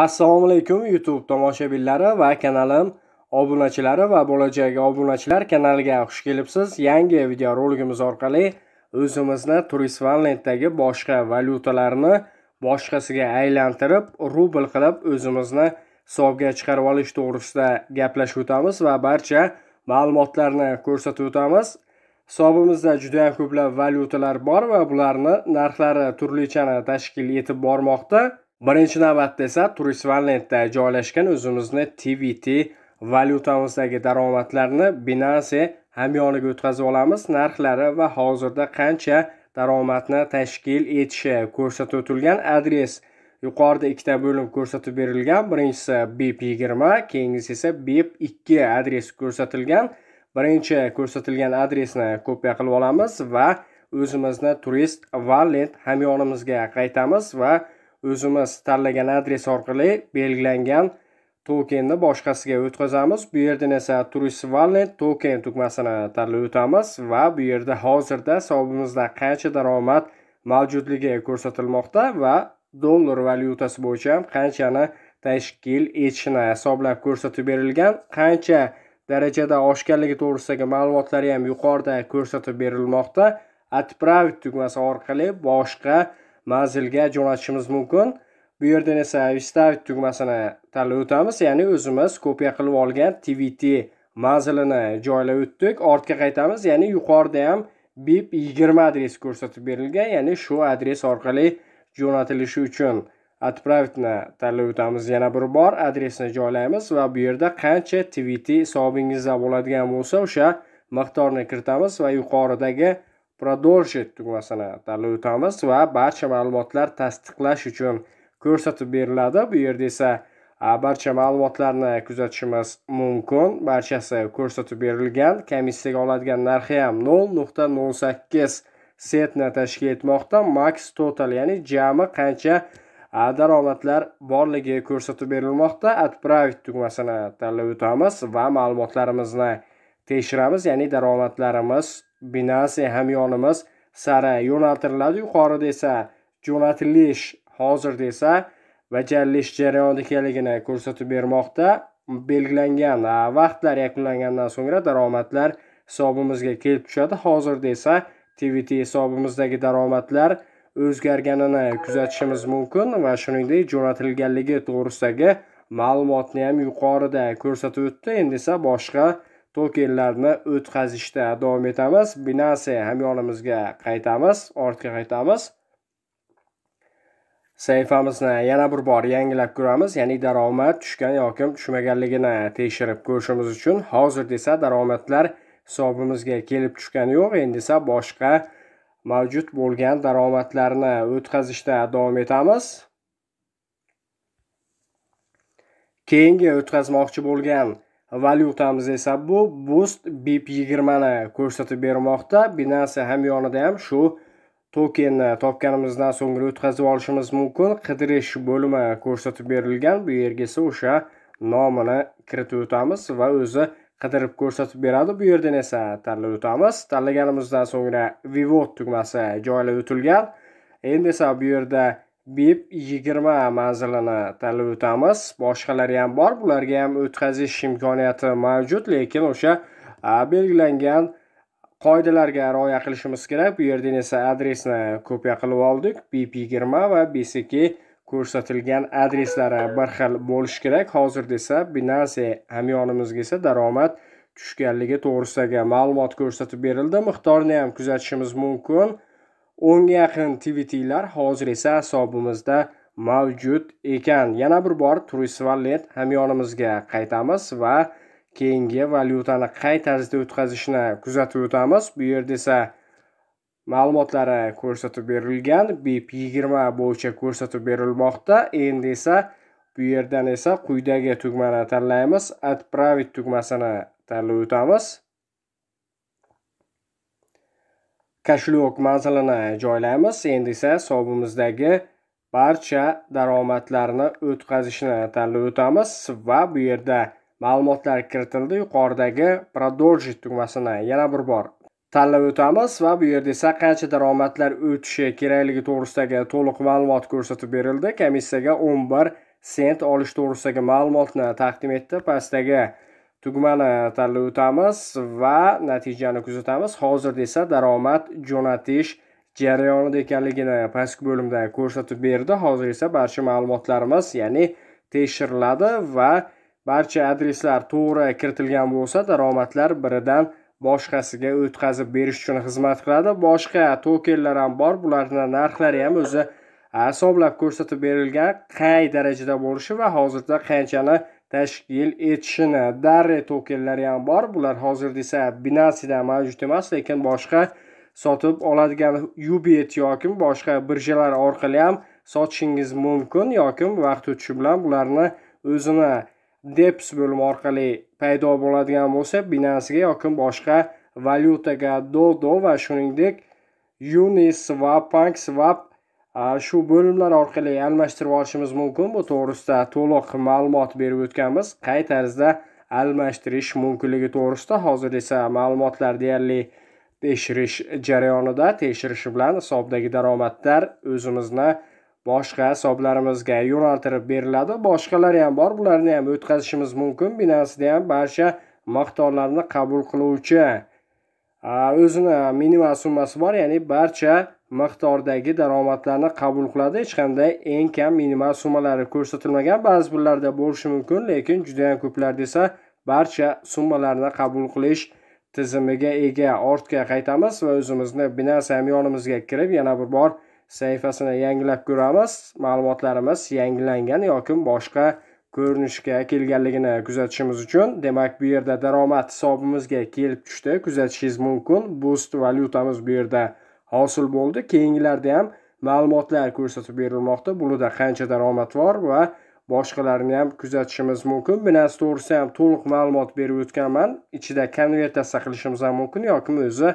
assalomu alaykum youtube tomoshabinlari va kanalim obunachilari va bo'lajak obunachilar kanaliga xush kelibsiz yangi video roligimiz orqali o'zimizni turist valnetdagi boshqa valyutalarni boshqasiga aylantirib rubl qilib o'zimizni hisobga chiqarib olish to'g'risida gaplashib o'tamiz va barcha ma'lumotlarni ko'rsatib o'tamiz hisobimizda judayam ko'plab valyutalar bor va bularni narxlari turlichani tashkil etib bormoqda birinchi navbatda esa TuristWalletda joylashgan o'zimizni tvt valyutamizdagi daromadlarni binance hamyoniga o'tkazib olamiz narxlari va hozirda qancha daromadni tashkil etishi ko'rsatib o'tilgan adres yuqorida ikkita bo'lim ko'rsatib berilgan birinchisi bip yigirma keyingisi esa bip ikki adres ko'rsatilgan birinchi ko'rsatilgan adresni kopiya qilib olamiz va o'zimizni turist valent hamyonimizga qaytamiz va o'zimiz tanlagan adres orqali belgilangan tokenni boshqasiga o'tkazamiz bu yerdan esa turist wallet token tugmasini tanlab o'tamiz va bu yerda hozirda hisobimizda qancha daromad mavjudligi ko'rsatilmoqda va dollar valyutasi bo'yicha qanchani tashkil etishini hisoblab ko'rsatib berilgan qancha darajada oshganligi to'g'risidagi ma'lumotlari ham yuqorida ko'rsatib berilmoqda отправить tugmasi orqali boshqa manzilga jo'natishimiz mumkin bu yerdan esa vistavit tugmasini tanlab o'tamiz ya'ni o'zimiz kopiya qilib olgan tvt manzilini joylab o'tdik ortga qaytamiz ya'ni yuqorida ham bip yigirma adresi ko'rsatib berilgan ya'ni shu adres orqali jo'natilishi uchun отправитni tanlab o'tamiz yana bir bor adresni joylaymiz va bu yerda qancha tvt hisobingizda bo'ladigan bo'lsa o'sha miqdorni kiritamiz va yuqoridagi Продолжить tugmasini tanlab o'tamiz va barcha ma'lumotlar tasdiqlash uchun ko'rsatib beriladi. Bu yerda esa barcha ma'lumotlarni kuzatishimiz mumkin. Barchasi ko'rsatib berilgan. Komissiyaga oladigan narxi ham 0.08 setni tashkil etmoqda. Max total, ya'ni jami qancha daromadlar borligi ko'rsatib berilmoqda. Отправить tugmasini tanlab o'tamiz va ma'lumotlarimizni tekshiramiz, ya'ni daromadlarimiz binasi hamyonimiz sara yo'naltiriladi yuqorida esa jo'natilish hozirda esa bajarilish jarayonida ekanligini ko'rsatib bermoqda belgilangan vaqtlar yakunlangandan so'ngra daromadlar hisobimizga kelib tushadi hozirda esa tvt hisobimizdagi daromadlar o'zgarganini kuzatishimiz mumkin va shuningdek jo'natilganligi to'g'risidagi ma'lumotni ham yuqorida ko'rsatib o'tdi endi esa boshqa tokenlarni o'tkazishda davom etamiz binance hamyonimizga qaytamiz ortga qaytamiz sahifamizni yana bir bor yangilab ko'ramiz ya'ni daromad tushgan yoki tushmaganligini tekshirib ko'rishimiz uchun hozir desa daromadlar hisobimizga kelib tushgani yo'q endi esa boshqa mavjud bo'lgan daromadlarni o'tkazishda davom etamiz keyingi o'tkazmoqchi bo'lgan valyutamiz esa bu boost bip yigirmani ko'rsatib bermoqda binance hamyonida ham shu tokenni topganimizdan so'ngra o'tkazib olishimiz mumkin qidirish bo'limi ko'rsatib berilgan bu yerga esa o'sha nomini kiritib o'tamiz va o'zi qidirib ko'rsatib beradi bu yerdan esa tanlab o'tamiz tanlaganimizdan so'ngra vivot tugmasi joylab o'tilgan endi esa bu yerda bip yigirma manzilini tanlab o'tamiz boshqalari ham bor bularga ham o'tkazish imkoniyati mavjud lekin o'sha belgilangan qoidalarga rioya qilishimiz kerak bu yerdan esa adresni kopiya qilib oldik bip yigirma va bsk ko'rsatilgan adreslari bir xil bo'lishi kerak hozirda esa binance hamyonimizga esa daromad tushganligi to'g'risidagi ma'lumot ko'rsatib berildi miqdorini ham kuzatishimiz mumkin o'nga yaqin tvtlar hozir esa hisobimizda mavjud ekan yana bir bor turisvalet hamyonimizga qaytamiz va keyingi valyutani qay tarzda o'tkazishni kuzatib o'tamiz bu yerda esa ma'lumotlari ko'rsatib berilgan bip yigirma bo'yicha ko'rsatib berilmoqda endi esa bu yerdan esa quyidagi tugmani tanlaymiz отправить tugmasini tanlab o'tamiz kashlyok manzilini joylaymiz endi esa hisobimizdagi barcha daromadlarni o'tkazishni tanlab o'tamiz va bu yerda ma'lumotlar kiritildi yuqoridagi продолжить tugmasini yana bir bor tanlab o'tamiz va bu yerda esa qancha daromadlar o'tishi kerakligi to'g'risidagi to'liq ma'lumot ko'rsatib berildi komissiyaga 11 sent olish to'g'risidagi ma'lumotni taqdim etdi pastdagi tugmani tanlab o'tamiz va natijani kuzatamiz hozirda esa daromad jo'natish jarayonida ekanligini pastki bo'limda ko'rsatib berdi hozir esa barcha ma'lumotlarimiz ya'ni tekshiriladi va barcha adreslar to'g'ri kiritilgan bo'lsa daromadlar biridan boshqasiga o'tkazib berish uchun xizmat qiladi boshqa tokenlar ham bor bularni narxlari ham o'zi hisoblab ko'rsatib berilgan qay darajada bo'lishi va hozirda qanchani tashkil etishini darre tokenlari ham bor bular hozir desa binansida mavjud emas lekin boshqa sotib oladigan ubit yoki boshqa birjalar orqali ham sotishingiz mumkin yoki vaqt o'tishi bilan bularni o'zini deps bo'limi orqali paydo bo'ladigan bo'lsa binansga yoki boshqa valyutaga dodo va shuningdek uniswap swap shu bo'limlar orqali almashtirib olishimiz mumkin bu to'g'risida to'liq ma'lumot berib o'tganmiz qay tarzda almashtirish mumkinligi to'g'risida hozir esa ma'lumotlar deyarli tekshirish jarayonida tekshirishi bilan hisobdagi daromadlar o'zimizni boshqa hisoblarimizga yo'naltirib beriladi boshqalari ham bor bularni ham o'tkazishimiz mumkin binansida ham barcha miqdorlarni qabul qiluvchi o'zini minimal summasi bor ya'ni barcha miqdordagi daromadlarni qabul qiladi hech qanday eng kam minimal summalari ko'rsatilmagan ba'zi birlarda bo'lishi mumkin lekin judayam ko'plarda esa barcha summalarni qabul qilish tizimiga ega ortga qaytamiz va o'zimizni binance hamyonimizga kirib yana bir bor sahifasini yangilab ko'ramiz ma'lumotlarimiz yangilangan yoki boshqa ko'rinishga kelganligini kuzatishimiz uchun demak bu yerda daromad hisobimizga kelib tushdi kuzatishingiz mumkin boost valyutamiz bu yerda hosil bo'ldi keyingilarda ham ma'lumotlar ko'rsatib berilmoqda bunda qancha daromad bor va boshqalarini ham kuzatishimiz mumkin binasi to'g'risida ham to'liq ma'lumot berib o'tganman ichida konvertatsiya qilishimiz ham mumkin yoki o'zi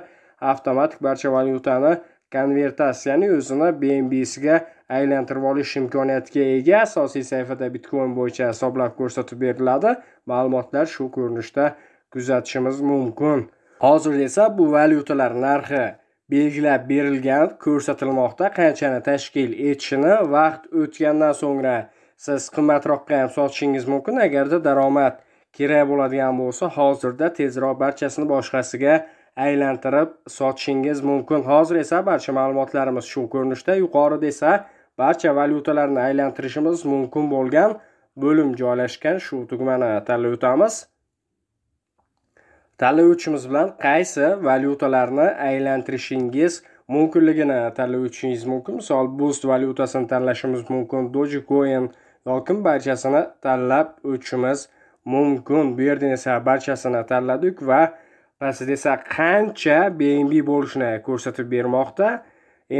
avtomatik barcha valyutani konvertatsiyani o'zini bnbsiga aylantirib olish imkoniyatiga ega asosiy sahifada bitcoin bo'yicha hisoblab ko'rsatib beriladi ma'lumotlar shu ko'rinishda kuzatishimiz mumkin hozir esa bu valyutalar narxi belgilab berilgan ko'rsatilmoqda qanchani tashkil etishini vaqt o'tgandan so'ngra siz qimmatroqqa ham sotishingiz mumkin agarda daromad kerak bo'ladigan bo'lsa hozirda tezroq barchasini boshqasiga aylantirib sotishingiz mumkin hozir esa barcha ma'lumotlarimiz shu ko'rinishda yuqorida esa barcha valyutalarni aylantirishimiz mumkin bo'lgan bo'lim joylashgan shu tugmani tanlab o'tamiz tanlovchimiz bilan qaysi valyutalarni aylantirishingiz mumkinligini tanlovchingiz mumkin misol boost valyutasini tanlashimiz mumkin dogecoin yoki barchasini tanlab o'tishimiz mumkin bu yerda esa barchasini tanladik va pastda esa qancha bnb bo'lishini ko'rsatib bermoqda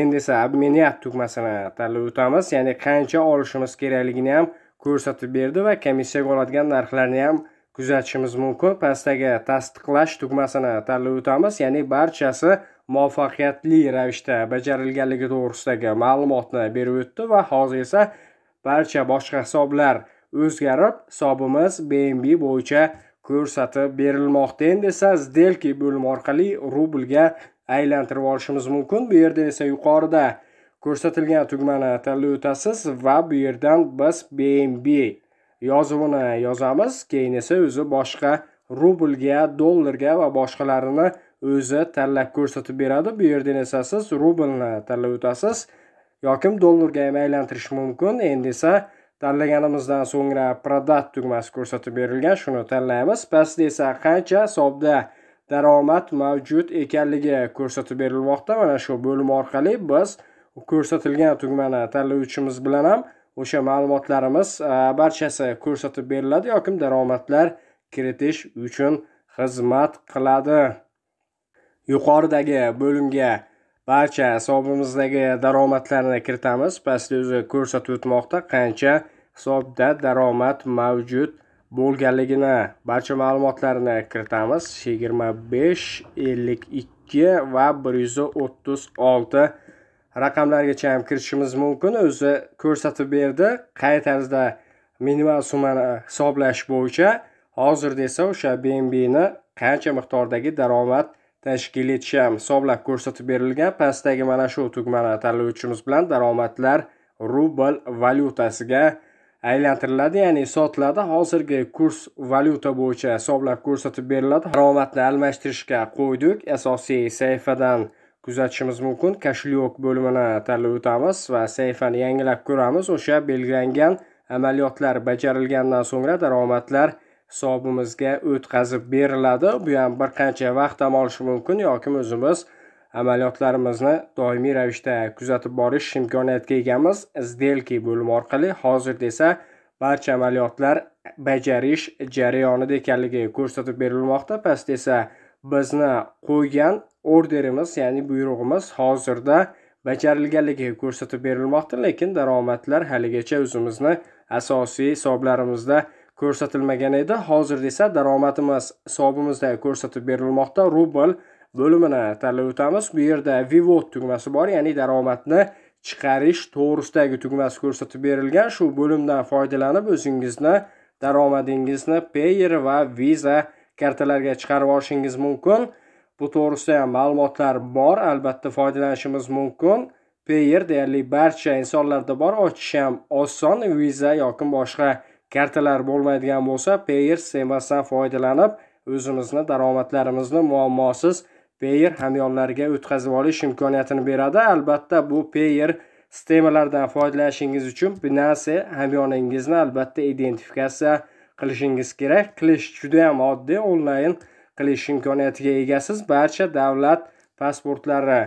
endi esa обменять tugmasini tanlab o'tamiz ya'ni qancha olishimiz kerakligini ham ko'rsatib berdi va komissiyaga oladigan narxlarni ham kuzatishimiz mumkin pastdagi tasdiqlash tugmasini tanlab o'tamiz ya'ni barchasi muvaffaqiyatli ravishda bajarilganligi to'g'risidagi ma'lumotni berib o'tdi va hozir esa barcha boshqa hisoblar o'zgarib hisobimiz bnb bo'yicha ko'rsatib berilmoqda endi esa сделки bo'limi orqali rublga aylantirib olishimiz mumkin bu yerda esa yuqorida ko'rsatilgan tugmani tanlab o'tasiz va bu yerdan biz bnb yozuvini yozamiz keyin esa o'zi boshqa rublga dollarga va boshqalarini o'zi tanlab ko'rsatib beradi bu yerdan esa siz rublni tanlab o'tasiz yoki dollarga ham aylantirish mumkin endi esa tanlaganimizdan so'ngra продать tugmasi ko'rsatib berilgan shuni tanlaymiz pastda esa qancha hisobda daromad mavjud ekanligi ko'rsatib berilmoqda mana shu bo'lim orqali biz ko'rsatilgan tugmani tanlovchimiz bilan ham o'sha ma'lumotlarimiz e, barchasi ko'rsatib beriladi yoki daromadlar kiritish uchun xizmat qiladi yuqoridagi bo'limga barcha hisobimizdagi daromadlarni kiritamiz pastda o'zi ko'rsatib o'tmoqda qancha hisobda daromad mavjud bo'lganligini barcha ma'lumotlarni kiritamiz yigirma besh ellik ikki va bir yuz o'ttiz olti raqamlargacha ham kirishimiz mumkin o'zi ko'rsatib berdi qay tarzda minimal summani hisoblash bo'yicha hozirda esa o'sha bnbni qancha miqdordagi daromad tashkil etishi ham hisoblab ko'rsatib berilgan pastdagi mana shu tugmani tanlovchimiz bilan daromadlar rubl valyutasiga aylantiriladi ya'ni sotiladi hozirgi kurs valyuta bo'yicha hisoblab ko'rsatib beriladi daromadni almashtirishga qo'ydik asosiy sayfadan kuzatishimiz mumkin kashlyoq bo'limini tanlab o'tamiz va sahifani yangilab ko'ramiz o'sha belgilangan amaliyotlar bajarilgandan so'ngra daromadlar hisobimizga o'tkazib beriladi bu ham bir qancha vaqt dam olishi mumkin yoki o'zimiz amaliyotlarimizni doimiy ravishda kuzatib borish imkoniyatiga egamiz сделки bo'limi orqali hozirda esa barcha amaliyotlar bajarish jarayonida ekanligi ko'rsatib berilmoqda pastda esa bizni qo'ygan orderimiz ya'ni buyrug'imiz hozirda bajarilganligi ko'rsatib berilmoqda lekin daromadlar haligacha o'zimizni asosiy hisoblarimizda ko'rsatilmagan edi hozir esa daromadimiz hisobimizda ko'rsatib berilmoqda rubl bo'limini tanlab o'tamiz bu yerda vivot tugmasi bor ya'ni daromadni chiqarish to'g'risidagi tugmasi ko'rsatib berilgan shu bo'limdan foydalanib o'zingizni daromadingizni payer va visa kartalarga chiqarib olishingiz mumkin bu to'g'risida ham ma'lumotlar bor albatta foydalanishimiz mumkin payer deyarli barcha insonlarda bor ochish ham oson visa yoki boshqa kartalar bo'lmaydigan bo'lsa payer sistemasidan foydalanib o'zimizni daromadlarimizni muammosiz payer hamyonlariga o'tkazib olish imkoniyatini beradi albatta bu payer sistemalardan foydalanishingiz uchun binance hamyoningizni albatta identifikatsiya qilishingiz kerak qilish yam oddiy onlayn qilish imkoniyatiga egasiz barcha davlat pasportlari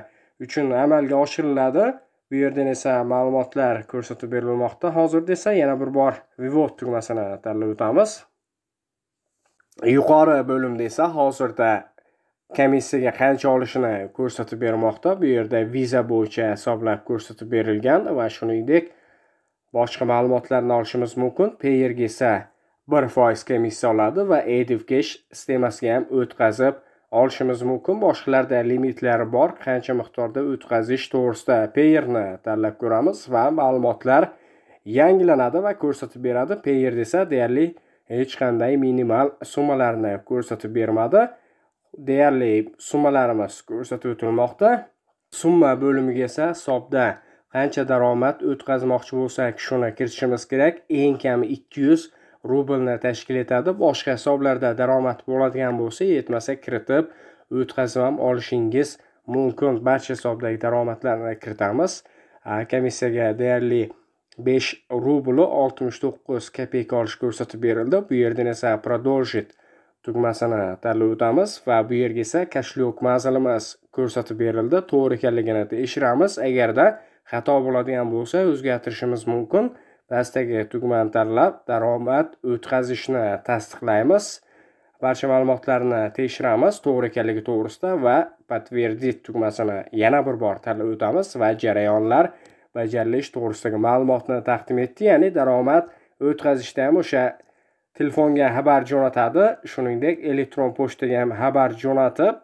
uchun amalga oshiriladi bu yerdan esa ma'lumotlar ko'rsatib berilmoqda hozirda esa yana bir bor vivot tugmasini tanlab o'tamiz yuqori bo'limda esa hozirda komissiyaga qancha olishini ko'rsatib bermoqda bu yerda viza bo'yicha hisoblab ko'rsatib berilgan va shuningdek boshqa ma'lumotlarni olishimiz mumkin payerga esa bir foizga misoladi va edivkesh sistemasiga ham o'tkazib olishimiz mumkin boshqalarda limitlari bor qancha miqdorda o'tkazish to'g'risida payerni tanlab ko'ramiz va ma'lumotlar yangilanadi va ko'rsatib beradi payer desa deyarli hech qanday minimal summalarni ko'rsatib bermadi deyarli summalarimiz ko'rsatib o'tilmoqda summa bo'limiga esa hisobda qancha daromad o'tkazmoqchi bo'lsak shuni kiritishimiz kerak eng kami ikki yuz rublni tashkil etadi boshqa hisoblarda daromad bo'ladigan bo'lsa yetmasa kiritib o'tkazib ham olishingiz mumkin barcha hisobdagi daromadlarni kiritamiz komissiyaga deyarli besh rubli oltmish to'qqiz kopeyka olish ko'rsatib berildi bu yerdan esa продолжит tugmasini tanlab o'tamiz va bu yerga esa kashlok manzilimiz ko'rsatib berildi to'g'ri ekanligini tekshiramiz agarda xato bo'ladigan bo'lsa o'zgartirishimiz mumkin tugman tanlab daromad o'tkazishni tasdiqlaymiz barcha ma'lumotlarni tekshiramiz to'g'ri ekanligi to'g'risida va подтвердит tugmasini yana bir bor tanlab o'tamiz va jarayonlar bajarilish to'g'risidagi ma'lumotni taqdim etdi ya'ni daromad o'tkazishda ham o'sha telefonga xabar jo'natadi shuningdek elektron pochtaga ham xabar jo'natib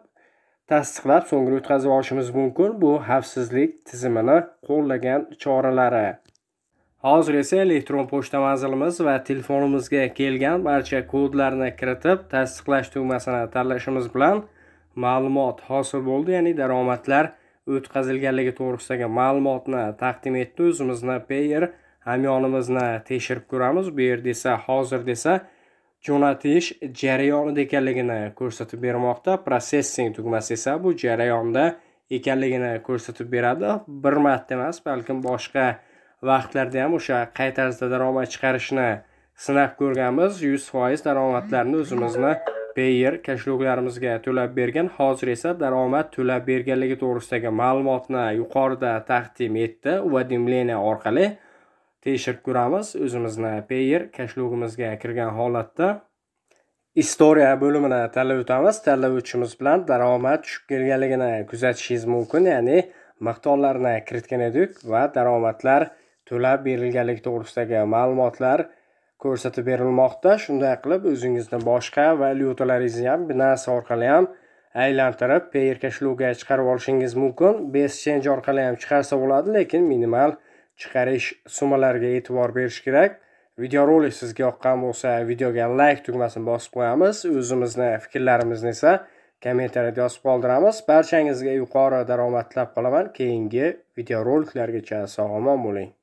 tasdiqlab so'ngra o'tkazib olishimiz mumkin bu xavfsizlik tizimini qo'llagan choralari hozir esa elektron pochta manzilimiz va telefonimizga kelgan barcha kodlarni kiritib tasdiqlash tugmasini tanlashimiz bilan ma'lumot hosil bo'ldi ya'ni daromadlar o'tkazilganligi to'g'risidagi ma'lumotni taqdim etdi o'zimizni payer hamyonimizni tekshirib ko'ramiz bu yerda esa hozir desa jo'natish jarayonida ekanligini ko'rsatib bermoqda processing tugmasi esa bu jarayonda ekanligini ko'rsatib beradi bir marta emas balkim boshqa vaqtlarda ham o'sha qay tarzda daromad chiqarishni sinab ko'rganmiz yuz foiz daromadlarni o'zimizni payer kashloglarimizga to'lab bergan hozir esa daromad to'lab berganligi to'g'risidagi ma'lumotni yuqorida taqdim etdi уведомление orqali tekshirib ko'ramiz o'zimizni payer kashlogimizga kirgan holatda istoriya bo'limini tanlab o'tamiz tanlovchimiz bilan daromad tushib kelganligini kuzatishingiz mumkin ya'ni miqdorlarni kiritgan edik va daromadlar to'lab berilganlik to'g'risidagi ma'lumotlar ko'rsatib berilmoqda shunday qilib o'zingizni boshqa valyutalaringizni ham binance orqali ham aylantirib payr kashlugga chiqarib olishingiz mumkin beschange orqali ham chiqarsa bo'ladi lekin minimal chiqarish summalariga e'tibor berish kerak videorolik sizga yoqqan bo'lsa videoga layk tugmasini bosib qo'yamiz o'zimizni fikrlarimizni esa kommentariyada yozib qoldiramiz barchangizga yuqori daromad tilab qolaman keyingi videoroliklargacha sog' omon bo'ling